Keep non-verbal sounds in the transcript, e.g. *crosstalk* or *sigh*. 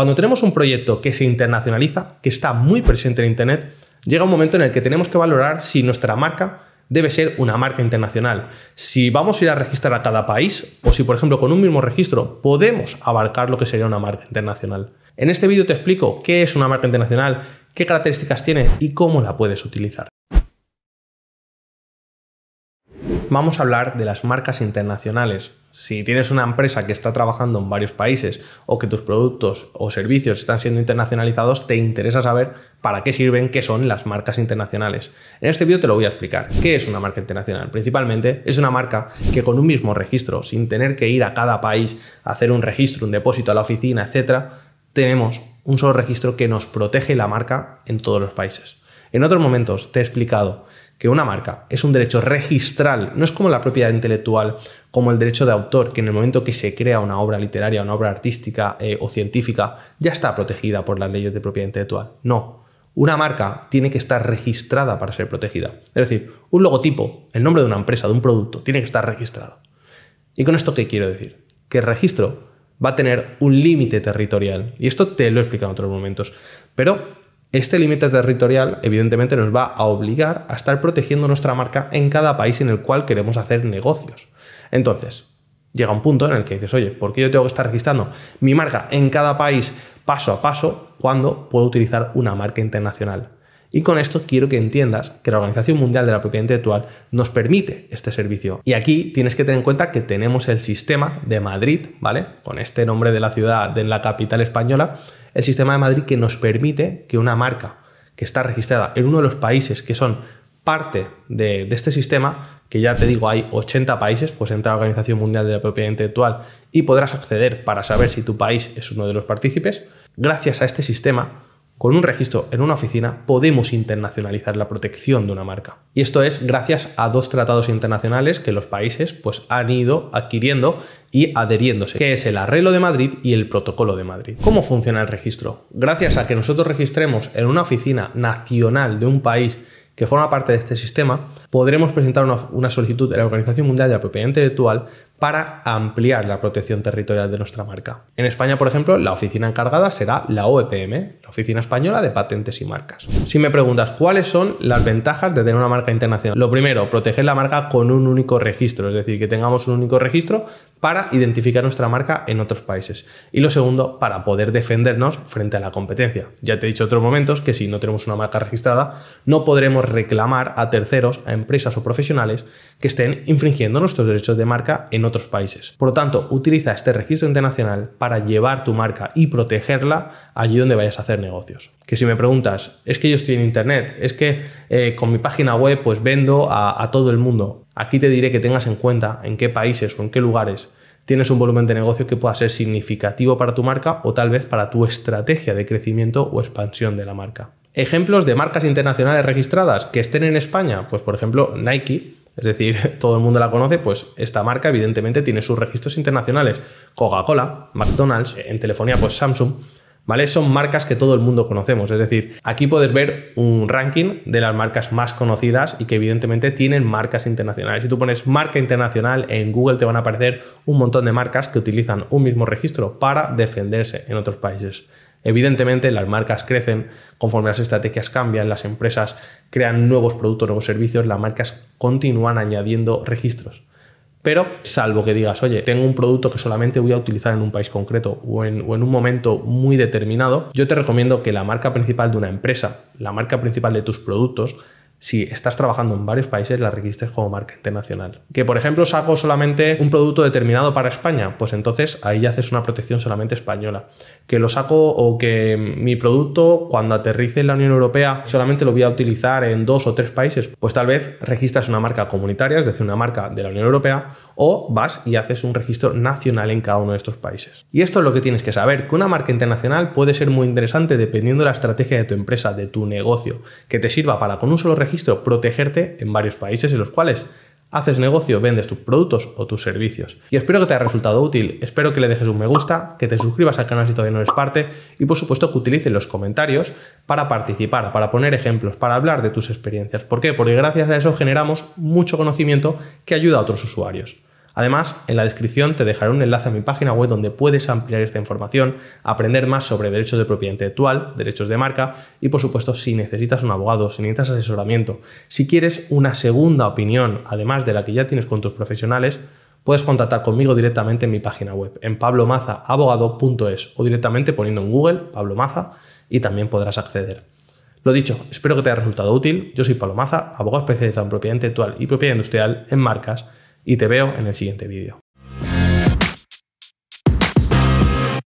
Cuando tenemos un proyecto que se internacionaliza, que está muy presente en Internet, llega un momento en el que tenemos que valorar si nuestra marca debe ser una marca internacional. Si vamos a ir a registrar a cada país o si, por ejemplo, con un mismo registro podemos abarcar lo que sería una marca internacional. En este vídeo te explico qué es una marca internacional, qué características tiene y cómo la puedes utilizar. vamos a hablar de las marcas internacionales. Si tienes una empresa que está trabajando en varios países o que tus productos o servicios están siendo internacionalizados, te interesa saber para qué sirven, qué son las marcas internacionales. En este vídeo te lo voy a explicar. ¿Qué es una marca internacional? Principalmente es una marca que con un mismo registro, sin tener que ir a cada país a hacer un registro, un depósito a la oficina, etcétera, tenemos un solo registro que nos protege la marca en todos los países. En otros momentos te he explicado que una marca es un derecho registral, no es como la propiedad intelectual, como el derecho de autor, que en el momento que se crea una obra literaria, una obra artística eh, o científica, ya está protegida por las leyes de propiedad intelectual. No. Una marca tiene que estar registrada para ser protegida. Es decir, un logotipo, el nombre de una empresa, de un producto, tiene que estar registrado. ¿Y con esto qué quiero decir? Que el registro va a tener un límite territorial. Y esto te lo he explicado en otros momentos. Pero este límite territorial evidentemente nos va a obligar a estar protegiendo nuestra marca en cada país en el cual queremos hacer negocios. Entonces, llega un punto en el que dices, oye, ¿por qué yo tengo que estar registrando mi marca en cada país paso a paso cuando puedo utilizar una marca internacional? Y con esto quiero que entiendas que la Organización Mundial de la Propiedad Intelectual nos permite este servicio. Y aquí tienes que tener en cuenta que tenemos el sistema de Madrid, ¿vale? Con este nombre de la ciudad, de la capital española, el sistema de Madrid que nos permite que una marca que está registrada en uno de los países que son parte de, este sistema, que ya te digo, hay 80 países, pues entra la Organización Mundial de la Propiedad Intelectual y podrás acceder para saber si tu país es uno de los partícipes. Gracias a este sistema, con un registro en una oficina podemos internacionalizar la protección de una marca. Y esto es gracias a dos tratados internacionales que los países pues, han ido adquiriendo y adhiriéndose, que es el Arreglo de Madrid y el Protocolo de Madrid. ¿Cómo funciona el registro? Gracias a que nosotros registremos en una oficina nacional de un país que forma parte de este sistema, podremos presentar una, una solicitud a la Organización Mundial de la Propiedad Intelectual para ampliar la protección territorial de nuestra marca. En España, por ejemplo, la oficina encargada será la OEPM, la Oficina Española de Patentes y Marcas. Si me preguntas cuáles son las ventajas de tener una marca internacional, lo primero, proteger la marca con un único registro, es decir, que tengamos un único registro para identificar nuestra marca en otros países. Y lo segundo, para poder defendernos frente a la competencia. Ya te he dicho otros momentos que si no tenemos una marca registrada, no podremos reclamar a terceros, a empresas o profesionales que estén infringiendo nuestros derechos de marca en otros países. Por lo tanto, utiliza este registro internacional para llevar tu marca y protegerla allí donde vayas a hacer negocios. Que si me preguntas, es que yo estoy en Internet, es que eh, con mi página web pues vendo a, a todo el mundo. Aquí te diré que tengas en cuenta en qué países o en qué lugares tienes un volumen de negocio que pueda ser significativo para tu marca o tal vez para tu estrategia de crecimiento o expansión de la marca. Ejemplos de marcas internacionales registradas que estén en España, pues por ejemplo Nike, es decir, *laughs* todo el mundo la conoce, pues esta marca evidentemente tiene sus registros internacionales. Coca-Cola, McDonald's, en telefonía pues Samsung, ¿vale? Son marcas que todo el mundo conocemos, es decir, aquí puedes ver un ranking de las marcas más conocidas y que evidentemente tienen marcas internacionales. Si tú pones marca internacional en Google te van a aparecer un montón de marcas que utilizan un mismo registro para defenderse en otros países. Evidentemente, las marcas crecen conforme las estrategias cambian, las empresas crean nuevos productos, nuevos servicios, las marcas continúan añadiendo registros. Pero salvo que digas, oye, tengo un producto que solamente voy a utilizar en un país concreto o en, un momento muy determinado, yo te recomiendo que la marca principal de una empresa, la marca principal de tus productos, si estás trabajando en varios países, la registres como marca internacional. Que por ejemplo saco solamente un producto determinado para España, pues entonces ahí ya haces una protección solamente española. Que lo saco o que mi producto cuando aterrice en la Unión Europea solamente lo voy a utilizar en dos o tres países, pues tal vez registras una marca comunitaria, es decir, una marca de la Unión Europea, o vas y haces un registro nacional en cada uno de estos países. Y esto es lo que tienes que saber, que una marca internacional puede ser muy interesante dependiendo de la estrategia de tu empresa, de tu negocio, que te sirva para con un solo registro registro, protegerte en varios países en los cuales haces negocio, vendes tus productos o tus servicios. Y espero que te haya resultado útil, espero que le dejes un me gusta, que te suscribas al canal si todavía no eres parte y por supuesto que utilices los comentarios para participar, para poner ejemplos, para hablar de tus experiencias. ¿Por qué? Porque gracias a eso generamos mucho conocimiento que ayuda a otros usuarios. Además, en la descripción te dejaré un enlace a mi página web donde puedes ampliar esta información, aprender más sobre derechos de propiedad intelectual, derechos de marca y, por supuesto, si necesitas un abogado, si necesitas asesoramiento, si quieres una segunda opinión, además de la que ya tienes con tus profesionales, puedes contactar conmigo directamente en mi página web, en pablomazaabogado.es o directamente poniendo en Google Pablo Maza y también podrás acceder. Lo dicho, espero que te haya resultado útil. Yo soy Pablo Maza, abogado especializado en propiedad intelectual y propiedad industrial en marcas y te veo en el siguiente vídeo.